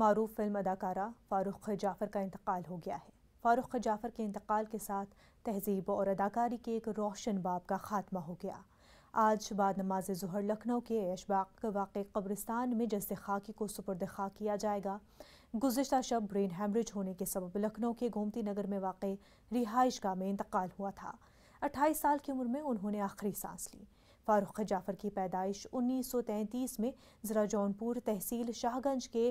मरूफ film अदाकारा फ़ारूक़ जाफ़र का इंतकाल हो गया है फ़ारूक़ जाफ़र के इंतकाल के साथ तहजीब और अदाकारी के एक रोशन बाब का ख़ात्मा हो गया आज बाद नमाज जहर लखनऊ के ऐशबाग वाक़ कब्रिस्तान में जैसे खाकी को सुपर्द खा किया जाएगा गुजशत शब ब्रेन हेमरेज होने के सबब लखनऊ के गोमती नगर में वाक़ रिहाइश गाह में इंतकाल हुआ था अट्ठाईस साल की उम्र में उन्होंने आखिरी सांस ली फ़ारूक़ जाफ़र की पैदाइश उन्नीस सौ तैंतीस में ज़रा जौनपुर तहसील शाहगंज के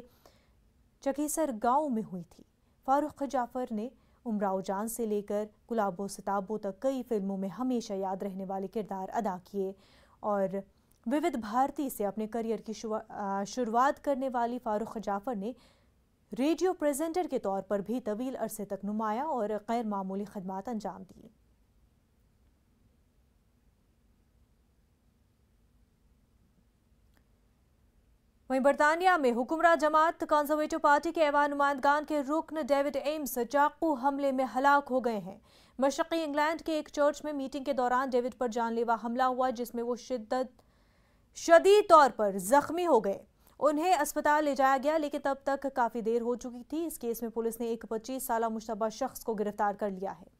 चकेसर गांव में हुई थी फारूक जाफर ने उमराव जान से लेकर गुलाबो सिताबो तक कई फिल्मों में हमेशा याद रहने वाले किरदार अदा किए और विविध भारती से अपने करियर की शुरुआत करने वाली फारूक जाफर ने रेडियो प्रेजेंटर के तौर पर भी तवील अरसे तक नुमाया और गैर मामूली खदमात अंजाम दिए वहीं बरतानिया में हुकुमरा जमात कंजर्वेटिव पार्टी के एवान नुमाइंदगान के रुकन डेविड एम्स चाकू हमले में हलाक हो गए हैं मशरकी इंग्लैंड के एक चर्च में मीटिंग के दौरान डेविड पर जानलेवा हमला हुआ जिसमें वो शिद्दत शदी तौर पर जख्मी हो गए उन्हें अस्पताल ले जाया गया लेकिन तब तक काफ़ी देर हो चुकी थी इस केस में पुलिस ने एक पच्चीस साल मुशतबा शख्स को गिरफ्तार कर लिया है